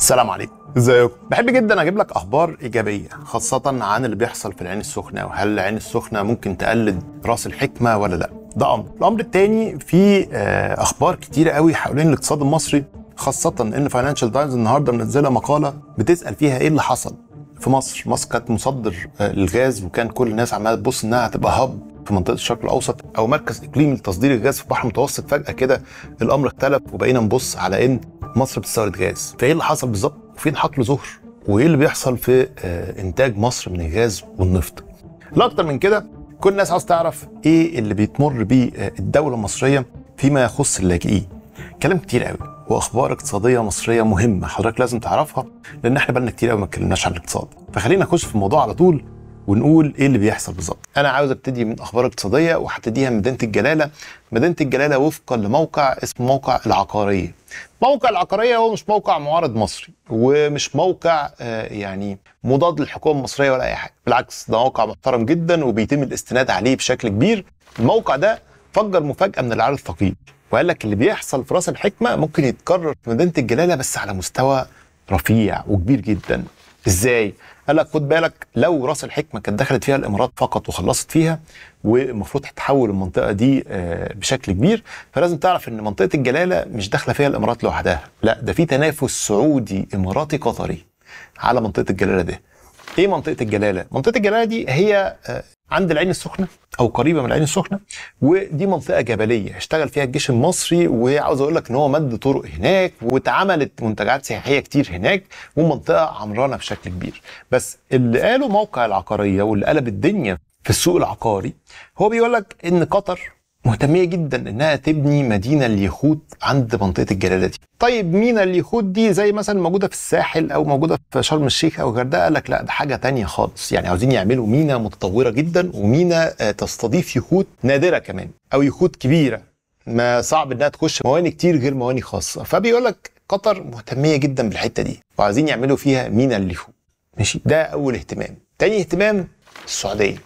السلام عليكم ازيكم بحب جدا اجيب لك اخبار ايجابيه خاصه عن اللي بيحصل في العين السخنه وهل العين السخنه ممكن تقلد راس الحكمه ولا لا ده امر الامر الثاني في آه، اخبار كتيره قوي حوالين الاقتصاد المصري خاصه ان فاينانشال تايمز النهارده منزله مقاله بتسال فيها ايه اللي حصل في مصر مصر كانت مصدر آه، للغاز وكان كل الناس عماله تبص انها هتبقى هب في منطقه الشرق الاوسط او مركز اقليمي لتصدير الغاز في البحر المتوسط فجاه كده الامر اختلف وبقينا نبص على ان مصر بتستورد غاز فايه اللي حصل بالظبط وفين حط له ظهر وايه اللي بيحصل في آه، انتاج مصر من الغاز والنفط لا اكتر من كده كل الناس عاوز تعرف ايه اللي بيتمر بيه آه، الدوله المصريه فيما يخص اللاجئين كلام كتير قوي واخبار اقتصاديه مصريه مهمه حضرتك لازم تعرفها لان احنا بقالنا كتير قوي ما اتكلمناش عن الاقتصاد فخلينا نخش في الموضوع على طول ونقول ايه اللي بيحصل بالظبط انا عاوز ابتدي من اخبار اقتصاديه وهبتديها من مدينه الجلاله مدينه الجلاله وفقا لموقع اسمه موقع العقاريه موقع العقاريه هو مش موقع معارض مصري ومش موقع آه، يعني مضاد للحكومه المصريه ولا اي حاجه بالعكس ده موقع محترم جدا وبيتم الاستناد عليه بشكل كبير الموقع ده فجر مفاجاه من العيار الثقيل وقال لك اللي بيحصل في راس الحكمه ممكن يتكرر في مدينه الجلاله بس على مستوى رفيع وكبير جدا ازاي قال لك خد بالك لو راس الحكمه كانت دخلت فيها الامارات فقط وخلصت فيها والمفروض هتحول المنطقه دي آه، بشكل كبير فلازم تعرف ان منطقه الجلاله مش داخله فيها الامارات لوحدها لا ده في تنافس سعودي اماراتي قطري على منطقه الجلاله ده ايه منطقه الجلاله منطقه الجلاله دي هي آه، عند العين السخنه او قريبه من العين السخنه ودي منطقه جبليه اشتغل فيها الجيش المصري وعاوز اقول لك ان هو مد طرق هناك واتعملت منتجعات سياحيه كتير هناك ومنطقه عمرانه بشكل كبير بس اللي قاله موقع العقاريه واللي قلب الدنيا في السوق العقاري هو بيقول لك ان قطر مهتميه جدا انها تبني مدينه اليهود عند منطقه الجلاله دي. طيب مين اليهود دي زي مثلا موجوده في الساحل او موجوده في شرم الشيخ او الغردقه قال لك لا ده حاجه تانية خالص يعني عاوزين يعملوا مينا متطوره جدا ومينا آه، تستضيف يهود نادره كمان او يهود كبيره ما صعب انها تخش مواني كتير غير مواني خاصه فبيقول لك قطر مهتميه جدا بالحته دي وعايزين يعملوا فيها مينا اليهود. ماشي ده اول اهتمام. تاني اهتمام السعوديه.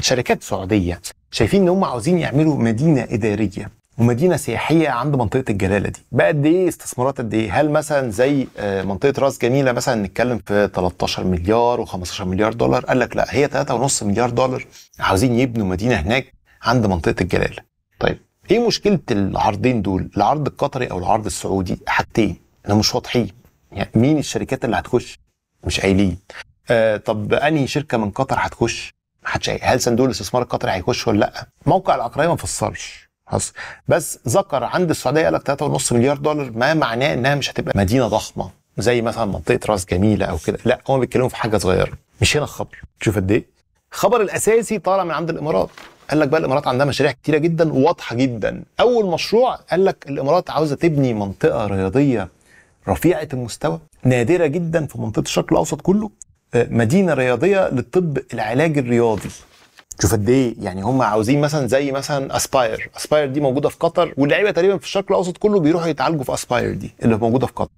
شركات سعوديه شايفين ان هم عاوزين يعملوا مدينه اداريه ومدينه سياحيه عند منطقه الجلاله دي بقى قد ايه استثمارات قد ايه هل مثلا زي آه، منطقه راس جميله مثلا نتكلم في 13 مليار و15 مليار دولار قال لك لا هي 3.5 مليار دولار عاوزين يبنوا مدينه هناك عند منطقه الجلاله طيب ايه مشكله العرضين دول العرض القطري او العرض السعودي حاجتين انا مش واضحين يعني مين الشركات اللي هتخش مش قايلين آه طب انهي شركه من قطر هتخش محدش حدش هل صندوق الاستثمار القطري هيخش ولا لا؟ موقع العقاريه ما فسرش بس ذكر عند السعوديه قال لك 3.5 مليار دولار ما معناه انها مش هتبقى مدينه ضخمه زي مثلا منطقه راس جميله او كده لا هم بيتكلموا في حاجه صغيره مش هنا الخبر شوف قد ايه الخبر الاساسي طالع من عند الامارات قال لك بقى الامارات عندها مشاريع كتيره جدا واضحه جدا اول مشروع قال لك الامارات عاوزه تبني منطقه رياضيه رفيعه المستوى نادره جدا في منطقه الشرق الاوسط كله مدينه رياضيه للطب العلاج الرياضي شوف قد ايه يعني هم عاوزين مثلا زي مثلا اسباير اسباير دي موجوده في قطر واللعيبه تقريبا في الشرق الاوسط كله بيروحوا يتعالجوا في اسباير دي اللي موجوده في قطر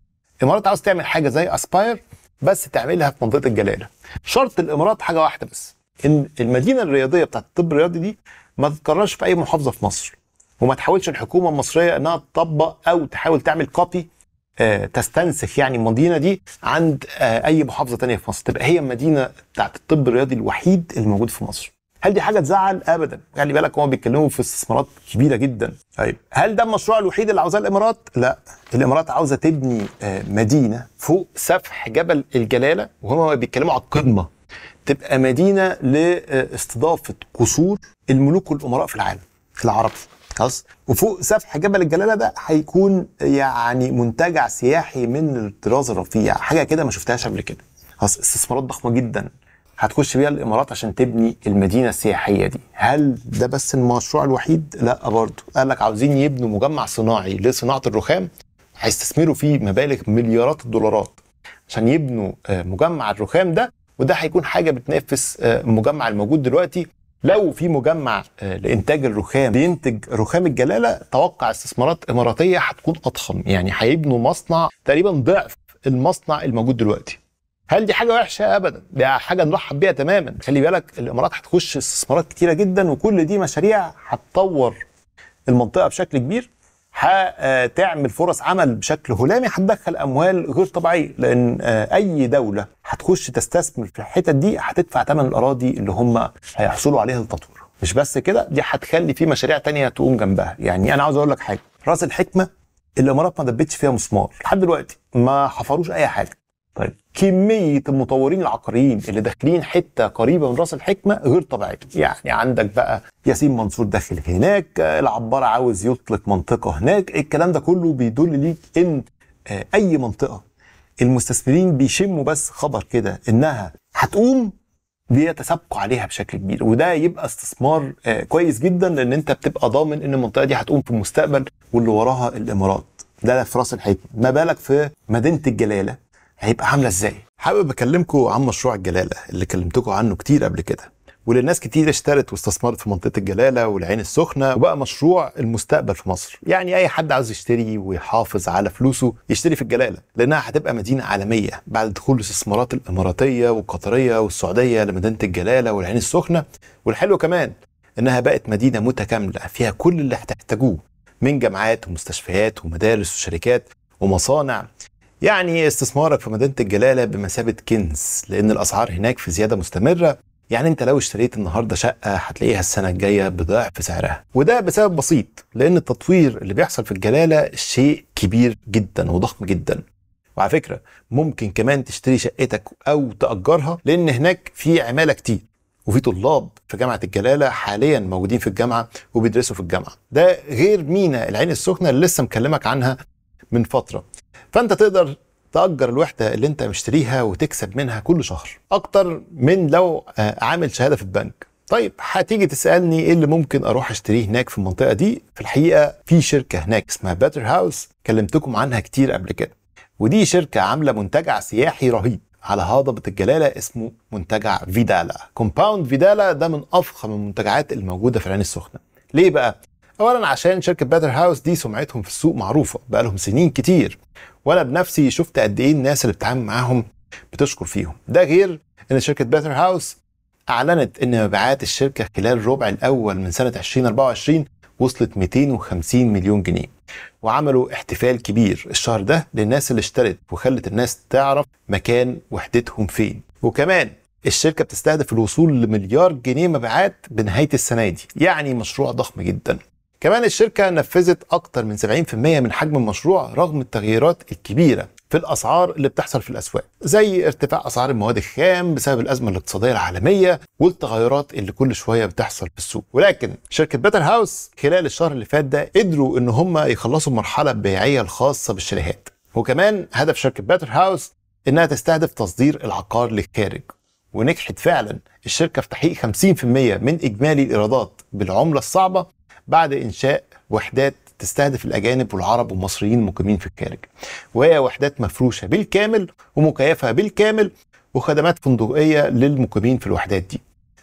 الامارات عاوز تعمل حاجه زي اسباير بس تعملها في منطقه الجلاله شرط الامارات حاجه واحده بس ان المدينه الرياضيه بتاعت الطب الرياضي دي ما تتكررش في اي محافظه في مصر وما تحاولش الحكومه المصريه انها تطبق او تحاول تعمل كوبي آه، تستنسخ يعني المدينه دي عند آه، اي محافظه تانية في مصر تبقى هي المدينه بتاعت الطب الرياضي الوحيد الموجود في مصر هل دي حاجه تزعل ابدا خلي يعني بالك هم بيتكلموا في استثمارات كبيره جدا طيب هل ده المشروع الوحيد اللي عاوزاه الامارات لا الامارات عاوزه تبني آه، مدينه فوق سفح جبل الجلاله وهم بيتكلموا على القمه تبقى مدينه لاستضافه قصور الملوك والامراء في العالم العربي خلاص وفوق سفح جبل الجلاله ده هيكون يعني منتجع سياحي من الطراز الرفيع حاجه كده ما شفتهاش قبل كده خلاص استثمارات ضخمه جدا هتخش بيها الامارات عشان تبني المدينه السياحيه دي هل ده بس المشروع الوحيد لا برضه قال لك عاوزين يبنوا مجمع صناعي لصناعه الرخام هيستثمروا فيه مبالغ مليارات الدولارات عشان يبنوا آه، مجمع الرخام ده وده هيكون حاجه بتنافس آه، المجمع الموجود دلوقتي لو في مجمع آه، لانتاج الرخام بينتج رخام الجلاله توقع استثمارات اماراتيه هتكون اضخم يعني هيبنوا مصنع تقريبا ضعف المصنع الموجود دلوقتي هل دي حاجه وحشه ابدا دي حاجه نرحب بيها تماما خلي بالك الامارات هتخش استثمارات كتيره جدا وكل دي مشاريع هتطور المنطقه بشكل كبير هتعمل فرص عمل بشكل هلامي هتدخل اموال غير طبيعيه لان آه، اي دوله هتخش تستثمر في الحتت دي هتدفع ثمن الاراضي اللي هم هيحصلوا عليها للتطوير مش بس كده دي هتخلي في مشاريع تانية تقوم جنبها يعني انا عاوز اقول لك حاجه راس الحكمه الامارات ما دبتش فيها مسمار لحد دلوقتي ما حفروش اي حاجه طيب كميه المطورين العقاريين اللي داخلين حته قريبه من راس الحكمه غير طبيعيه يعني عندك بقى ياسين منصور داخل هناك العبارة عاوز يطلق منطقه هناك الكلام ده كله بيدل ليك ان آه، اي منطقه المستثمرين بيشموا بس خبر كده انها هتقوم بيتسابقوا عليها بشكل كبير وده يبقى استثمار آه، كويس جدا لان انت بتبقى ضامن ان المنطقه دي هتقوم في المستقبل واللي وراها الامارات ده في راس الحكمه ما بالك في مدينه الجلاله هيبقى عامله ازاي حابب اكلمكم عن مشروع الجلاله اللي كلمتكم عنه كتير قبل كده واللي كتير اشترت واستثمرت في منطقه الجلاله والعين السخنه وبقى مشروع المستقبل في مصر يعني اي حد عاوز يشتري ويحافظ على فلوسه يشتري في الجلاله لانها هتبقى مدينه عالميه بعد دخول الاستثمارات الاماراتيه والقطريه والسعوديه لمدينه الجلاله والعين السخنه والحلو كمان انها بقت مدينه متكامله فيها كل اللي هتحتاجوه من جامعات ومستشفيات ومدارس وشركات ومصانع يعني استثمارك في مدينة الجلالة بمثابة كنز لأن الأسعار هناك في زيادة مستمرة يعني انت لو اشتريت النهارده شقه هتلاقيها السنه الجايه بضعف سعرها وده بسبب بسيط لان التطوير اللي بيحصل في الجلاله شيء كبير جدا وضخم جدا وعلى فكره ممكن كمان تشتري شقتك او تاجرها لان هناك في عماله كتير وفي طلاب في جامعه الجلاله حاليا موجودين في الجامعه وبيدرسوا في الجامعه ده غير مينا العين السخنه اللي لسه مكلمك عنها من فتره فانت تقدر تأجر الوحدة اللي انت مشتريها وتكسب منها كل شهر اكتر من لو آه، عامل شهادة في البنك طيب هتيجي تسالني ايه اللي ممكن اروح اشتريه هناك في المنطقه دي في الحقيقه في شركه هناك اسمها باتر هاوس كلمتكم عنها كتير قبل كده ودي شركه عامله منتجع سياحي رهيب على هضبة الجلالة اسمه منتجع فيدالا كومباوند فيدالا ده من أفخم المنتجعات الموجودة في العين السخنة ليه بقى؟ أولا عشان شركة باتر هاوس دي سمعتهم في السوق معروفة بقالهم سنين كتير وانا بنفسي شفت قد ايه الناس اللي بتتعامل معاهم بتشكر فيهم ده غير ان شركه بيتر هاوس اعلنت ان مبيعات الشركه خلال الربع الاول من سنه 2024 وصلت 250 مليون جنيه وعملوا احتفال كبير الشهر ده للناس اللي اشترت وخلت الناس تعرف مكان وحدتهم فين وكمان الشركة بتستهدف الوصول لمليار جنيه مبيعات بنهاية السنة دي يعني مشروع ضخم جدا كمان الشركة نفذت أكتر من 70% من حجم المشروع رغم التغييرات الكبيرة في الأسعار اللي بتحصل في الأسواق زي ارتفاع أسعار المواد الخام بسبب الأزمة الاقتصادية العالمية والتغيرات اللي كل شوية بتحصل في السوق ولكن شركة باتر هاوس خلال الشهر اللي فات ده قدروا إن هم يخلصوا مرحلة البيعية الخاصة بالشاليهات وكمان هدف شركة باتر هاوس إنها تستهدف تصدير العقار للخارج ونجحت فعلا الشركة في تحقيق 50% من إجمالي الإيرادات بالعملة الصعبة بعد انشاء وحدات تستهدف الاجانب والعرب والمصريين المقيمين في الخارج وهي وحدات مفروشه بالكامل ومكيفه بالكامل وخدمات فندقيه للمقيمين في الوحدات دي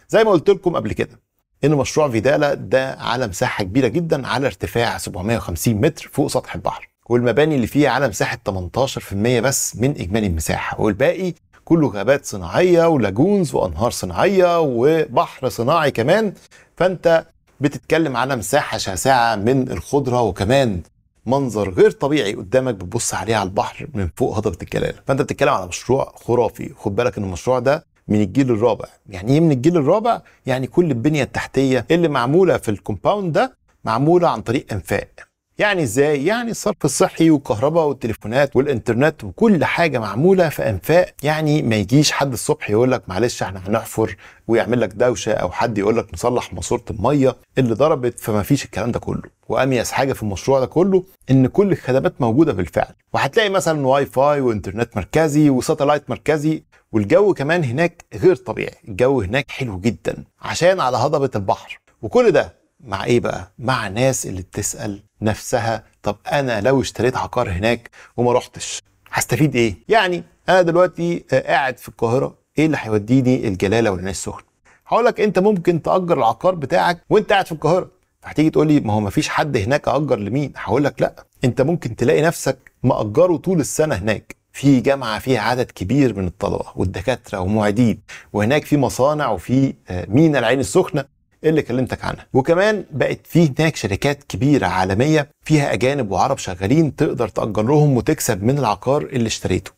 زي ما قلت لكم قبل كده ان مشروع فيدالا ده على مساحه كبيره جدا على ارتفاع 750 متر فوق سطح البحر والمباني اللي فيها على مساحه 18% بس من اجمالي المساحه والباقي كله غابات صناعيه ولاجونز وانهار صناعيه وبحر صناعي كمان فانت بتتكلم على مساحة شاسعة من الخضرة وكمان منظر غير طبيعي قدامك بتبص عليه على البحر من فوق هضبة الجلالة فأنت بتتكلم على مشروع خرافي خد بالك إن المشروع ده من الجيل الرابع يعني ايه من الجيل الرابع يعني كل البنيه التحتيه اللي معموله في الكومباوند ده معموله عن طريق انفاق يعني ازاي؟ يعني الصرف الصحي والكهرباء والتليفونات والانترنت وكل حاجه معموله في انفاق يعني ما يجيش حد الصبح يقول لك معلش احنا هنحفر ويعمل لك دوشه او حد يقول لك نصلح ماسوره الميه اللي ضربت فما فيش الكلام ده كله واميز حاجه في المشروع ده كله ان كل الخدمات موجوده بالفعل وهتلاقي مثلا واي فاي وانترنت مركزي وساتلايت مركزي والجو كمان هناك غير طبيعي الجو هناك حلو جدا عشان على هضبه البحر وكل ده مع ايه بقى؟ مع ناس اللي بتسال نفسها طب انا لو اشتريت عقار هناك وما رحتش هستفيد ايه؟ يعني انا دلوقتي قاعد في القاهره ايه اللي هيوديني الجلاله والعين السخنه؟ هقول لك انت ممكن تاجر العقار بتاعك وانت قاعد في القاهره فهتيجي تقول لي ما هو ما فيش حد هناك اجر لمين؟ هقول لك لا انت ممكن تلاقي نفسك ماجره طول السنه هناك في جامعه فيها عدد كبير من الطلبه والدكاتره ومعيدين وهناك في مصانع وفي آه، مينا العين السخنه اللي كلمتك عنها وكمان بقت في هناك شركات كبيره عالميه فيها اجانب وعرب شغالين تقدر تاجر لهم وتكسب من العقار اللي اشتريته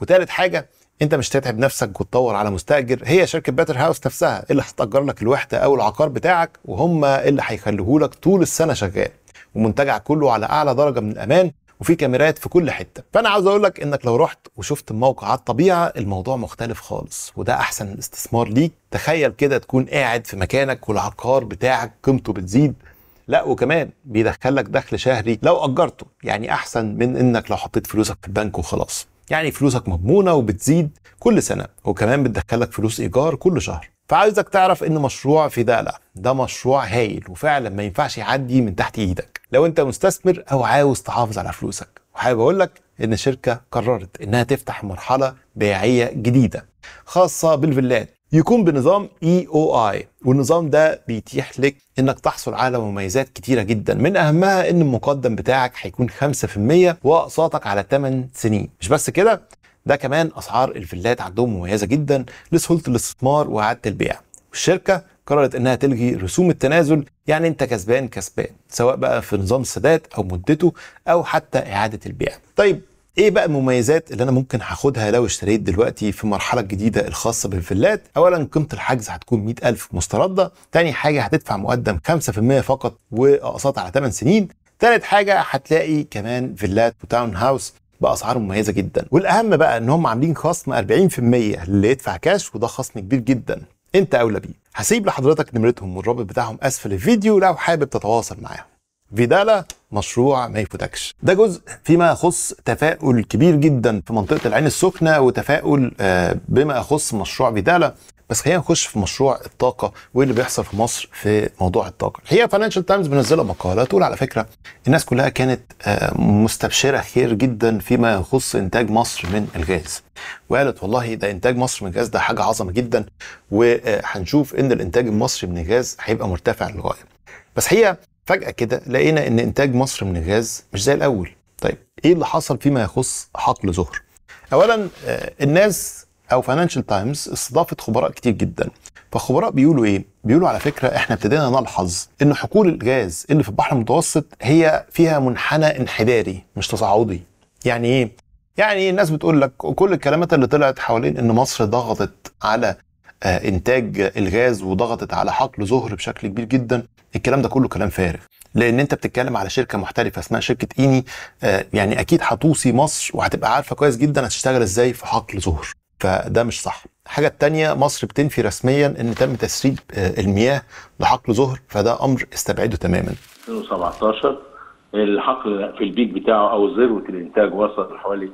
وتالت حاجه انت مش تتعب نفسك وتطور على مستاجر هي شركه باتر هاوس نفسها اللي هتاجر لك الوحده او العقار بتاعك وهم اللي هيخلوه لك طول السنه شغال ومنتجع كله على اعلى درجه من الامان وفي كاميرات في كل حته فانا عاوز اقول لك انك لو رحت وشفت الموقع على الطبيعه الموضوع مختلف خالص وده احسن استثمار ليك تخيل كده تكون قاعد في مكانك والعقار بتاعك قيمته بتزيد لا وكمان بيدخلك دخل شهري لو اجرته يعني احسن من انك لو حطيت فلوسك في البنك وخلاص يعني فلوسك مضمونه وبتزيد كل سنه وكمان بتدخلك فلوس ايجار كل شهر فعاوزك تعرف ان مشروع في لا ده مشروع هايل وفعلا ما ينفعش يعدي من تحت ايدك لو انت مستثمر او عاوز تحافظ على فلوسك وحابب اقول لك ان الشركه قررت انها تفتح مرحله بيعيه جديده خاصه بالفيلات يكون بنظام اي او اي والنظام ده بيتيح لك انك تحصل على مميزات كتيره جدا من اهمها ان المقدم بتاعك هيكون 5% واقساطك على 8 سنين مش بس كده ده كمان اسعار الفيلات عندهم مميزه جدا لسهوله الاستثمار واعاده البيع والشركه قررت انها تلغي رسوم التنازل يعني انت كسبان كسبان سواء بقى في نظام السداد او مدته او حتى اعاده البيع طيب ايه بقى المميزات اللي انا ممكن هاخدها لو اشتريت دلوقتي في المرحله الجديده الخاصه بالفيلات اولا قيمه الحجز هتكون 100000 مستردة تاني حاجه هتدفع مقدم 5% فقط واقساط على 8 سنين تالت حاجه هتلاقي كمان فيلات وتاون هاوس باسعار مميزه جدا والاهم بقى ان هم عاملين خصم 40% اللي يدفع كاش وده خصم كبير جدا انت اولى بيه هسيب لحضرتك نمرتهم والرابط بتاعهم اسفل الفيديو لو حابب تتواصل معاهم فيدالا مشروع ما يفوتكش ده جزء فيما يخص تفاؤل كبير جدا في منطقه العين السخنه وتفاؤل آه، بما يخص مشروع فيدالا بس خلينا نخش في مشروع الطاقه وايه اللي بيحصل في مصر في موضوع الطاقه الحقيقه فاينانشال تايمز منزله مقاله تقول على فكره الناس كلها كانت آه، مستبشره خير جدا فيما يخص انتاج مصر من الغاز وقالت والله ده انتاج مصر من الغاز ده حاجه عظمه جدا وهنشوف ان الانتاج المصري من الغاز هيبقى مرتفع للغايه بس هي فجاه كده لقينا ان انتاج مصر من الغاز مش زي الاول طيب ايه اللي حصل فيما يخص حقل زهر اولا آه، الناس او فاينانشال تايمز استضافت خبراء كتير جدا فالخبراء بيقولوا ايه بيقولوا على فكره احنا ابتدينا نلحظ ان حقول الغاز اللي في البحر المتوسط هي فيها منحنى انحداري مش تصاعدي يعني ايه يعني الناس بتقول لك كل الكلامات اللي طلعت حوالين ان مصر ضغطت على آه، انتاج الغاز وضغطت على حقل زهر بشكل كبير جدا الكلام ده كله كلام فارغ لان انت بتتكلم على شركه محترفه اسمها شركه ايني آه، يعني اكيد هتوصي مصر وهتبقى عارفه كويس جدا هتشتغل ازاي في حقل زهر فده مش صح الحاجة التانية مصر بتنفي رسميا ان تم تسريب آه، المياه لحقل زهر فده امر استبعده تماما 2017 الحقل في البيك بتاعه او ذروة الانتاج وصل حوالي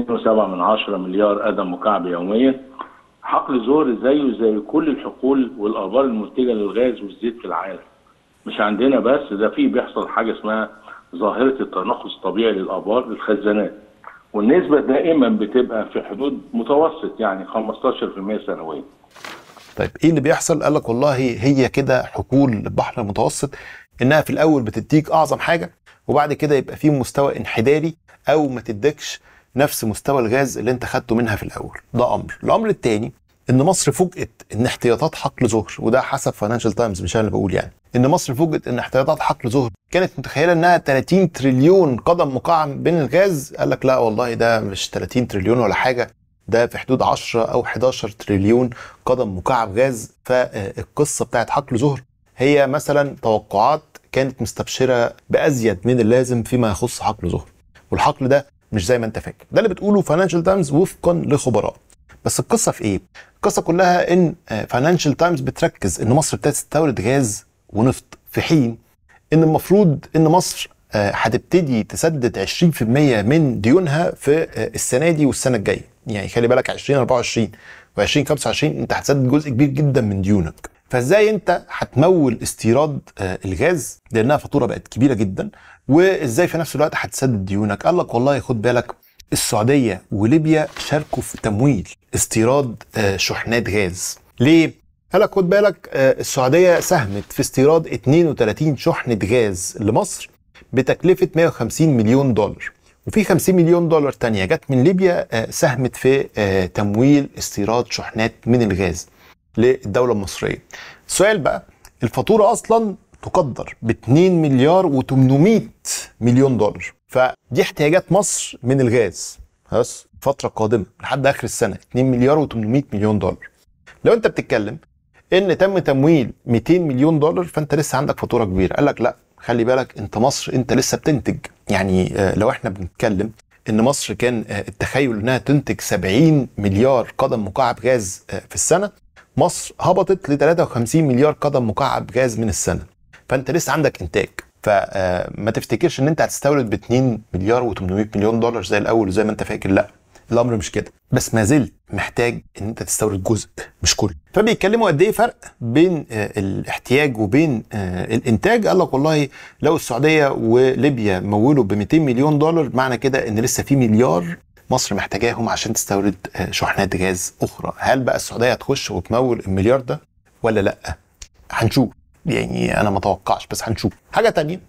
2.7 من 10 مليار قدم مكعب يوميا حقل زهر زيه زي كل الحقول والابار المنتجه للغاز والزيت في العالم مش عندنا بس ده في بيحصل حاجه اسمها ظاهره التناقص الطبيعي للابار للخزانات والنسبه دائما بتبقى في حدود متوسط يعني 15% سنويا طيب ايه اللي بيحصل قال لك والله هي كده حقول البحر المتوسط انها في الاول بتديك اعظم حاجه وبعد كده يبقى في مستوى انحداري او ما تدكش نفس مستوى الغاز اللي انت خدته منها في الاول ده امر الامر الثاني ان مصر فوجئت ان احتياطات حقل ظهر وده حسب فاينانشال تايمز مش انا اللي بقول يعني ان مصر فوجئت ان احتياطات حقل ظهر كانت متخيله انها 30 تريليون قدم مكعب من الغاز قال لك لا والله ده مش 30 تريليون ولا حاجه ده في حدود 10 او 11 تريليون قدم مكعب غاز فالقصه بتاعت حقل ظهر هي مثلا توقعات كانت مستبشره بازيد من اللازم فيما يخص حقل ظهر والحقل ده مش زي ما انت فاكر ده اللي بتقوله فاينانشال تايمز وفقا لخبراء بس القصه في ايه؟ القصه كلها ان فاينانشال آه، تايمز بتركز ان مصر ابتدت تستورد غاز ونفط في حين ان المفروض ان مصر آه، هتبتدي تسدد 20% من ديونها في آه، السنه دي والسنه الجايه يعني خلي بالك 2024 و 2025 انت هتسدد جزء كبير جدا من ديونك فازاي انت هتمول استيراد الغاز لانها فاتوره بقت كبيره جدا وازاي في نفس الوقت هتسدد ديونك قال لك والله خد بالك السعوديه وليبيا شاركوا في تمويل استيراد آه، شحنات غاز ليه؟ قال خد بالك آه، السعوديه ساهمت في استيراد 32 شحنه غاز لمصر بتكلفه 150 مليون دولار وفي 50 مليون دولار تانية جت من ليبيا آه، ساهمت في تمويل استيراد شحنات من الغاز للدولة المصرية السؤال بقى الفاتورة أصلا تقدر ب 2 مليار و 800 مليون دولار فدي احتياجات مصر من الغاز بس الفتره القادمه لحد اخر السنه 2 مليار و800 مليون دولار لو انت بتتكلم ان تم تمويل 200 مليون دولار فانت لسه عندك فاتوره كبيره قال لك لا خلي بالك انت مصر انت لسه بتنتج يعني آه، لو احنا بنتكلم ان مصر كان آه، التخيل انها تنتج 70 مليار قدم مكعب غاز آه، في السنه مصر هبطت ل 53 مليار قدم مكعب غاز من السنه فانت لسه عندك انتاج فما آه، تفتكرش ان انت هتستورد ب 2 مليار و800 مليون دولار زي الاول وزي ما انت فاكر لا الامر مش كده بس ما زلت محتاج ان انت تستورد جزء مش كله فبيتكلموا قد ايه فرق بين آه، الاحتياج وبين آه، الانتاج قال لك والله لو السعوديه وليبيا مولوا ب 200 مليون دولار معنى كده ان لسه في مليار مصر محتاجاهم عشان تستورد شحنات غاز اخرى هل بقى السعوديه هتخش وتمول المليار ده ولا لا هنشوف يعني انا ما اتوقعش بس هنشوف حاجه تانية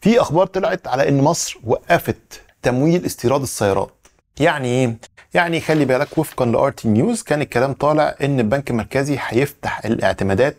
في اخبار طلعت على ان مصر وقفت تمويل استيراد السيارات يعني ايه يعني خلي بالك وفقا لارتي نيوز كان الكلام طالع ان البنك المركزي هيفتح الاعتمادات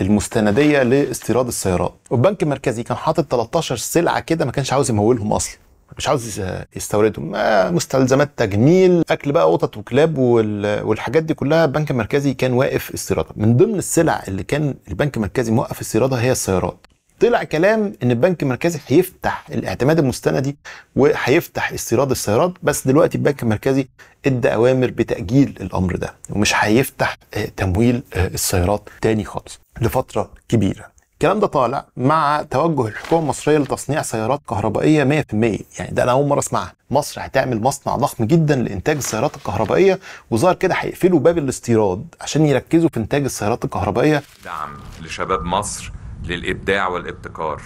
المستنديه لاستيراد السيارات والبنك المركزي كان حاطط 13 سلعه كده ما كانش عاوز يمولهم اصلا مش عاوز يستوردهم مستلزمات تجميل اكل بقى قطط وكلاب والحاجات دي كلها البنك المركزي كان واقف استيرادها من ضمن السلع اللي كان البنك المركزي موقف استيرادها هي السيارات طلع كلام ان البنك المركزي هيفتح الاعتماد المستندي وهيفتح استيراد السيارات بس دلوقتي البنك المركزي ادى اوامر بتاجيل الامر ده ومش هيفتح آه، تمويل آه، السيارات تاني خالص لفتره كبيره الكلام ده طالع مع توجه الحكومه المصريه لتصنيع سيارات كهربائيه 100% يعني ده انا اول مره اسمعها مصر هتعمل مصنع ضخم جدا لانتاج السيارات الكهربائيه وظهر كده هيقفلوا باب الاستيراد عشان يركزوا في انتاج السيارات الكهربائيه دعم لشباب مصر للابداع والابتكار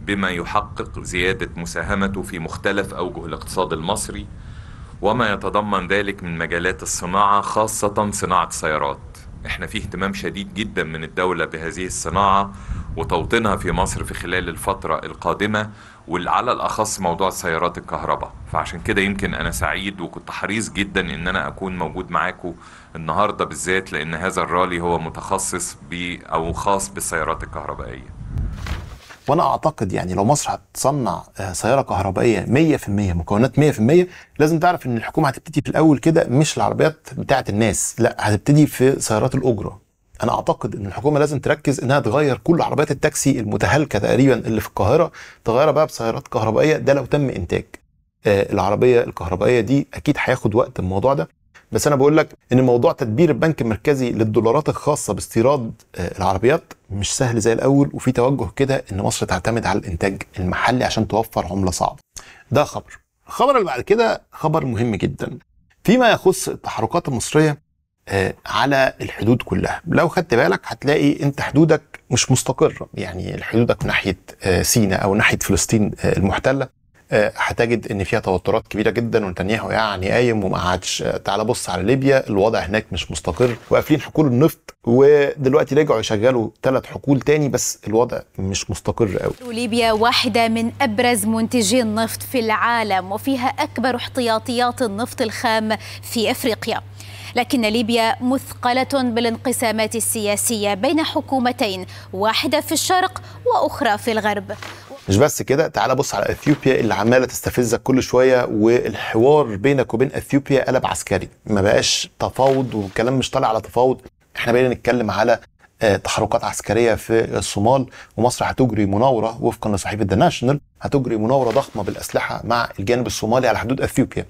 بما يحقق زياده مساهمته في مختلف اوجه الاقتصاد المصري وما يتضمن ذلك من مجالات الصناعه خاصه صناعه السيارات احنا في اهتمام شديد جدا من الدولة بهذه الصناعة وتوطينها في مصر في خلال الفترة القادمة على الأخص موضوع سيارات الكهرباء فعشان كده يمكن أنا سعيد وكنت حريص جدا إن أنا أكون موجود معاكم النهاردة بالذات لأن هذا الرالي هو متخصص ب أو خاص بالسيارات الكهربائية وانا اعتقد يعني لو مصر هتصنع آه، سياره كهربائيه 100% مكونات 100% لازم تعرف ان الحكومه هتبتدي في الاول كده مش العربيات بتاعه الناس لا هتبتدي في سيارات الاجره انا اعتقد ان الحكومه لازم تركز انها تغير كل عربيات التاكسي المتهالكه تقريبا اللي في القاهره تغيرها بقى بسيارات كهربائيه ده لو تم انتاج آه، العربيه الكهربائيه دي اكيد هياخد وقت الموضوع ده بس انا بقول لك ان موضوع تدبير البنك المركزي للدولارات الخاصه باستيراد آه، العربيات مش سهل زي الاول وفي توجه كده ان مصر تعتمد على الانتاج المحلي عشان توفر عمله صعبه ده خبر الخبر اللي بعد كده خبر مهم جدا فيما يخص التحركات المصريه آه، على الحدود كلها لو خدت بالك هتلاقي انت حدودك مش مستقره يعني حدودك ناحيه آه، سيناء او ناحيه فلسطين المحتله آه، هتجد ان فيها توترات كبيره جدا ونتنياهو يعني قايم وما قعدش آه، تعال بص على ليبيا الوضع هناك مش مستقر وقافلين حقول النفط ودلوقتي رجعوا يشغلوا ثلاث حقول تاني بس الوضع مش مستقر قوي ليبيا واحده من ابرز منتجي النفط في العالم وفيها اكبر احتياطيات النفط الخام في افريقيا لكن ليبيا مثقلة بالانقسامات السياسية بين حكومتين واحدة في الشرق وأخرى في الغرب مش بس كده تعال بص على اثيوبيا اللي عماله تستفزك كل شويه والحوار بينك وبين اثيوبيا قلب عسكري ما بقاش تفاوض والكلام مش طالع على تفاوض احنا بقينا نتكلم على آه، تحركات عسكريه في الصومال ومصر هتجري مناوره وفقا لصحيفه ذا ناشونال هتجري مناوره ضخمه بالاسلحه مع الجانب الصومالي على حدود اثيوبيا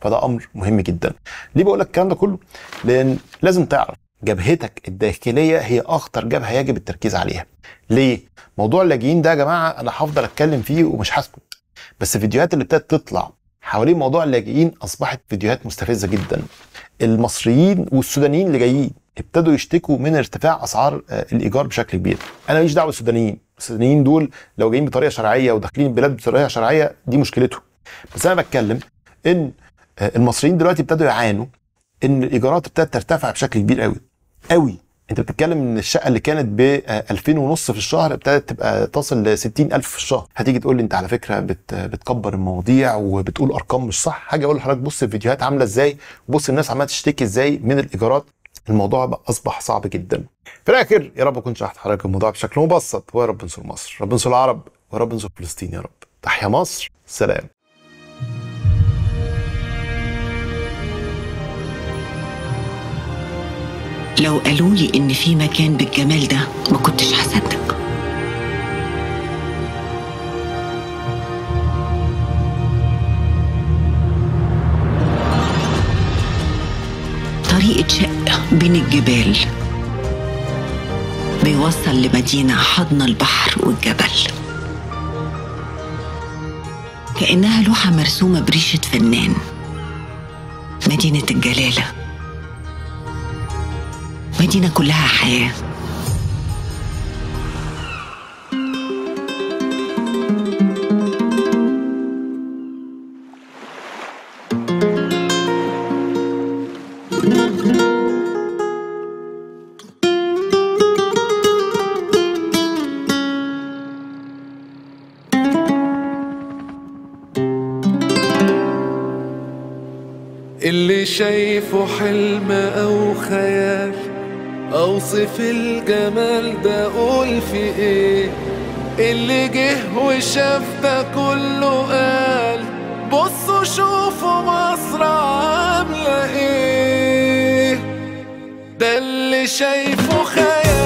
فده امر مهم جدا ليه بقول لك الكلام ده كله لان لازم تعرف جبهتك الداخليه هي اخطر جبهه يجب التركيز عليها ليه موضوع اللاجئين ده يا جماعه انا هفضل اتكلم فيه ومش هسكت بس الفيديوهات اللي ابتدت تطلع حوالين موضوع اللاجئين اصبحت فيديوهات مستفزه جدا المصريين والسودانيين اللي جايين ابتدوا يشتكوا من ارتفاع اسعار آه، الايجار بشكل كبير انا ماليش دعوه بالسودانيين السودانيين دول لو جايين بطريقه شرعيه وداخلين البلاد بطريقه شرعيه دي مشكلتهم بس انا بتكلم ان آه، المصريين دلوقتي ابتدوا يعانوا ان الايجارات ابتدت ترتفع بشكل كبير قوي قوي انت بتتكلم ان الشقه اللي كانت ب 2000 ونص في الشهر ابتدت تبقى تصل ل 60000 في الشهر هتيجي تقول لي انت على فكره بت بتكبر المواضيع وبتقول ارقام مش صح هاجي اقول لحضرتك بص الفيديوهات عامله ازاي بص الناس عماله تشتكي ازاي من الايجارات الموضوع بقى اصبح صعب جدا في الاخر يا رب اكون شرحت حضرتك الموضوع بشكل مبسط ويا رب انصر مصر رب انصر العرب ورب انصر فلسطين يا رب تحيا مصر سلام لو قالوا لي إن في مكان بالجمال ده ما كنتش هصدق طريقة شق بين الجبال بيوصل لمدينة حضن البحر والجبل كأنها لوحة مرسومة بريشة فنان مدينة الجلالة مدينة كلها حياة اللي شايفه حلم أو خيال اوصف الجمال ده اقول في ايه اللي جه وشاف ده كله قال بصوا شوفوا مصر عامله ايه ده اللي شايفه خيال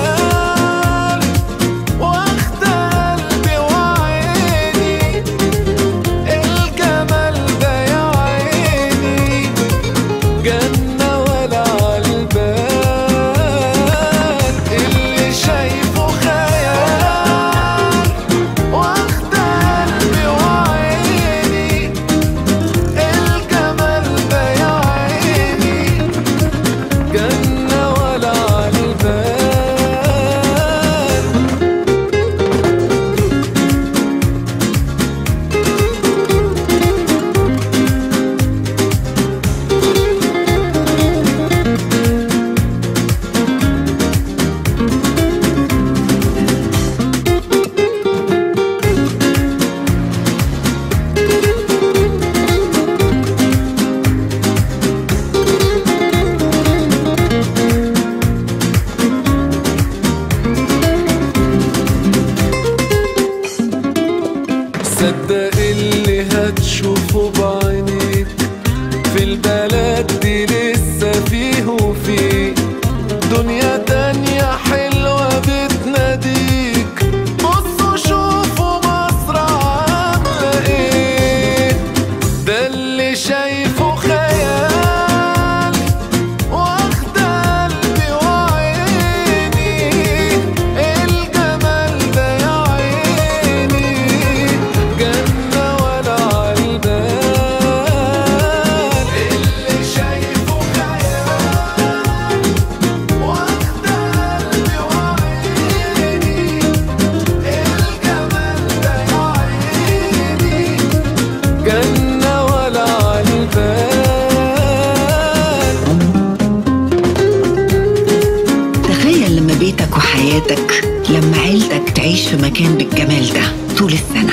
حياتك لما عيلتك تعيش في مكان بالجمال ده طول السنة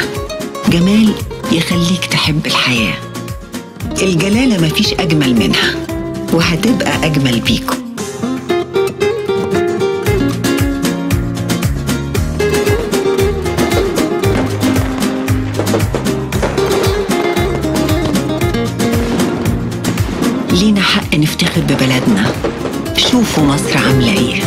جمال يخليك تحب الحياة الجلالة مفيش أجمل منها وهتبقى أجمل بيكم لينا حق نفتخر ببلدنا شوفوا مصر عاملة ايه